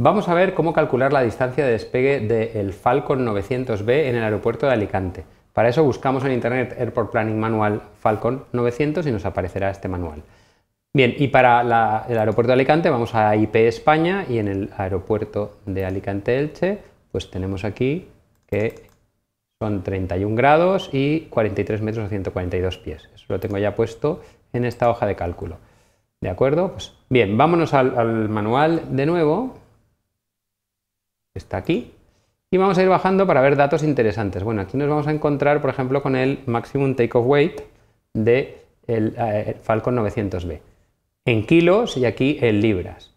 Vamos a ver cómo calcular la distancia de despegue del Falcon 900B en el aeropuerto de Alicante. Para eso buscamos en Internet Airport Planning Manual Falcon 900 y nos aparecerá este manual. Bien, y para el aeropuerto de Alicante vamos a IP España y en el aeropuerto de Alicante Elche, pues tenemos aquí que son 31 grados y 43 metros a 142 pies. Eso lo tengo ya puesto en esta hoja de cálculo. ¿De acuerdo? Pues bien, vámonos al manual de nuevo está aquí. Y vamos a ir bajando para ver datos interesantes. Bueno, aquí nos vamos a encontrar, por ejemplo, con el maximum takeoff weight de el, eh, Falcon 900B. En kilos y aquí en libras.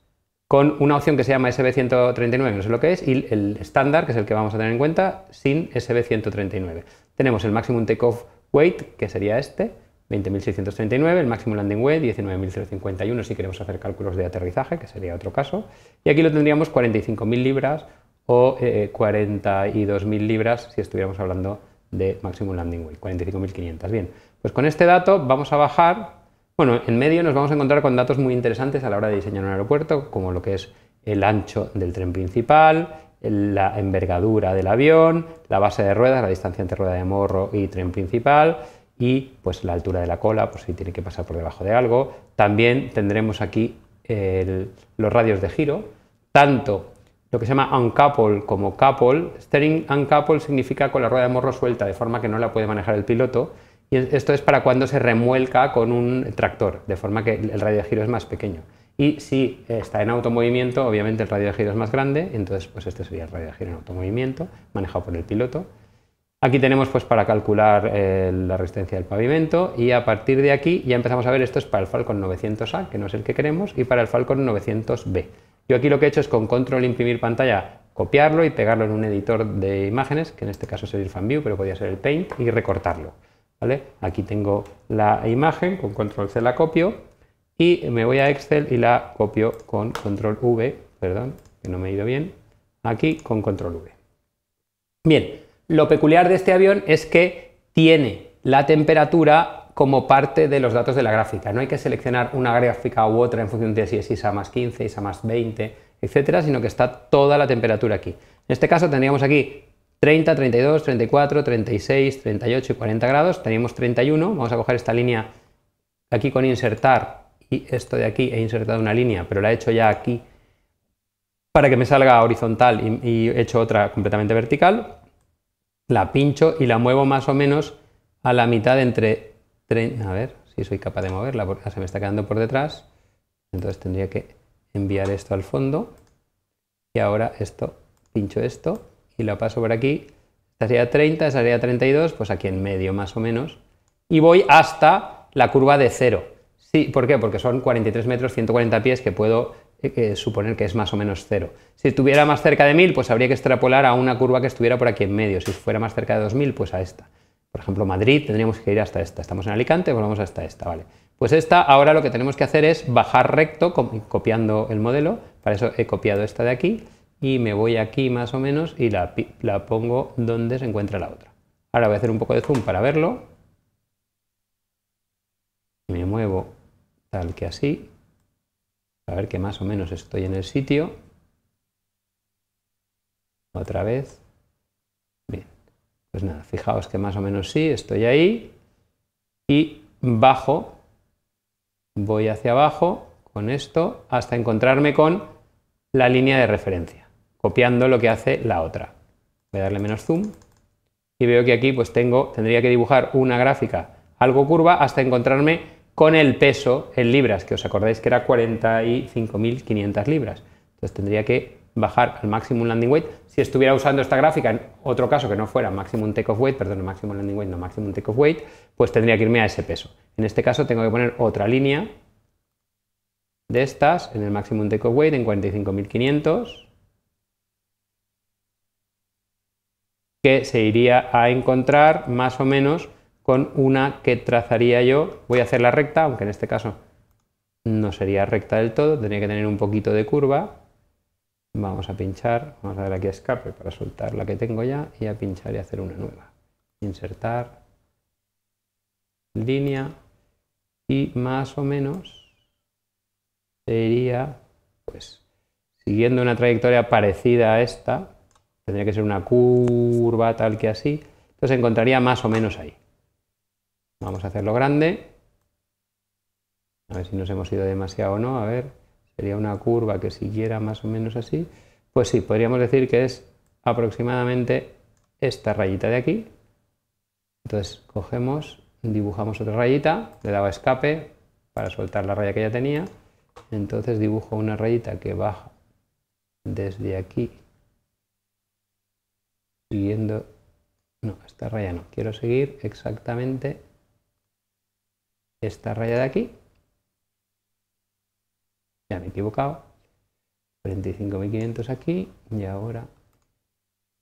Con una opción que se llama SB139, no sé lo que es, y el estándar, que es el que vamos a tener en cuenta, sin SB139. Tenemos el maximum takeoff weight, que sería este, 20.639, el máximo landing weight 19.051 si queremos hacer cálculos de aterrizaje, que sería otro caso, y aquí lo tendríamos 45.000 libras o eh, 42.000 libras si estuviéramos hablando de Maximum Landing Weight, 45.500. Bien, pues con este dato vamos a bajar. Bueno, en medio nos vamos a encontrar con datos muy interesantes a la hora de diseñar un aeropuerto, como lo que es el ancho del tren principal, la envergadura del avión, la base de ruedas, la distancia entre rueda de morro y tren principal y pues la altura de la cola por si tiene que pasar por debajo de algo. También tendremos aquí los radios de giro, tanto lo que se llama uncouple como couple. Steering uncouple significa con la rueda de morro suelta, de forma que no la puede manejar el piloto. Y esto es para cuando se remuelca con un tractor, de forma que el radio de giro es más pequeño. Y si eh, está en automovimiento, obviamente el radio de giro es más grande, entonces pues este sería el radio de giro en automovimiento, manejado por el piloto. Aquí tenemos pues para calcular eh, la resistencia del pavimento y a partir de aquí ya empezamos a ver, esto es para el Falcon 900A, que no es el que queremos, y para el Falcon 900B. Yo aquí lo que he hecho es con control imprimir pantalla, copiarlo y pegarlo en un editor de imágenes, que en este caso sería el FanView, pero podría ser el Paint, y recortarlo. ¿vale? Aquí tengo la imagen, con control C la copio, y me voy a Excel y la copio con control V, perdón, que no me he ido bien, aquí con control V. Bien, lo peculiar de este avión es que tiene la temperatura como parte de los datos de la gráfica. No hay que seleccionar una gráfica u otra en función de si es ISA más 15, ISA más 20, etcétera, sino que está toda la temperatura aquí. En este caso tendríamos aquí 30, 32, 34, 36, 38 y 40 grados. Tenemos 31. Vamos a coger esta línea aquí con insertar y esto de aquí he insertado una línea, pero la he hecho ya aquí para que me salga horizontal y, he hecho otra completamente vertical. La pincho y la muevo más o menos a la mitad entre a ver si soy capaz de moverla, porque se me está quedando por detrás. Entonces tendría que enviar esto al fondo. Y ahora esto, pincho esto y lo paso por aquí. Esta sería 30, esa sería 32, pues aquí en medio más o menos. Y voy hasta la curva de cero. Sí, ¿por qué? Porque son 43 metros, 140 pies que puedo eh, suponer que es más o menos cero. Si estuviera más cerca de 1000, pues habría que extrapolar a una curva que estuviera por aquí en medio. Si fuera más cerca de 2000, pues a esta por ejemplo, Madrid, tendríamos que ir hasta esta. Estamos en Alicante, volvamos hasta esta, ¿vale? Pues esta, ahora lo que tenemos que hacer es bajar recto copiando el modelo. Para eso he copiado esta de aquí y me voy aquí más o menos y la, la pongo donde se encuentra la otra. Ahora voy a hacer un poco de zoom para verlo. Me muevo tal que así, a ver que más o menos estoy en el sitio. Otra vez. Pues nada, fijaos que más o menos sí, estoy ahí y bajo, voy hacia abajo con esto hasta encontrarme con la línea de referencia, copiando lo que hace la otra. Voy a darle menos zoom y veo que aquí pues tengo, tendría que dibujar una gráfica algo curva hasta encontrarme con el peso en libras, que os acordáis que era 45.500 libras. Entonces tendría que bajar al máximo landing weight. Si estuviera usando esta gráfica en otro caso que no fuera maximum take weight, perdón, maximum landing weight, no maximum take weight, pues tendría que irme a ese peso. En este caso tengo que poner otra línea de estas en el maximum take off weight en 45.500 que se iría a encontrar más o menos con una que trazaría yo. Voy a hacer la recta, aunque en este caso no sería recta del todo, tendría que tener un poquito de curva. Vamos a pinchar, vamos a dar aquí escape para soltar la que tengo ya y a pinchar y hacer una nueva. Insertar, línea y más o menos sería, pues, siguiendo una trayectoria parecida a esta, tendría que ser una curva tal que así, entonces encontraría más o menos ahí. Vamos a hacerlo grande. A ver si nos hemos ido demasiado o no, a ver sería una curva que siguiera más o menos así, pues sí, podríamos decir que es aproximadamente esta rayita de aquí. Entonces cogemos, dibujamos otra rayita, le daba escape para soltar la raya que ya tenía, entonces dibujo una rayita que baja desde aquí, siguiendo, no, esta raya no, quiero seguir exactamente esta raya de aquí, ya me he equivocado. 45.500 aquí y ahora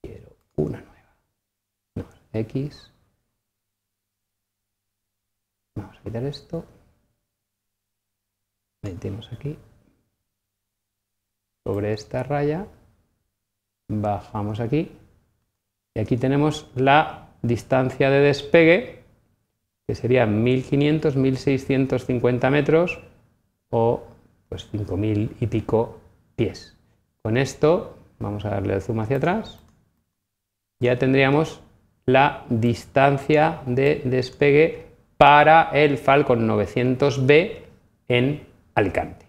quiero una nueva. X. Vamos a quitar esto. Metemos aquí. Sobre esta raya. Bajamos aquí. Y aquí tenemos la distancia de despegue, que sería 1500, 1650 metros o pues 5.000 y pico pies. Con esto, vamos a darle el zoom hacia atrás, ya tendríamos la distancia de despegue para el Falcon 900B en Alicante.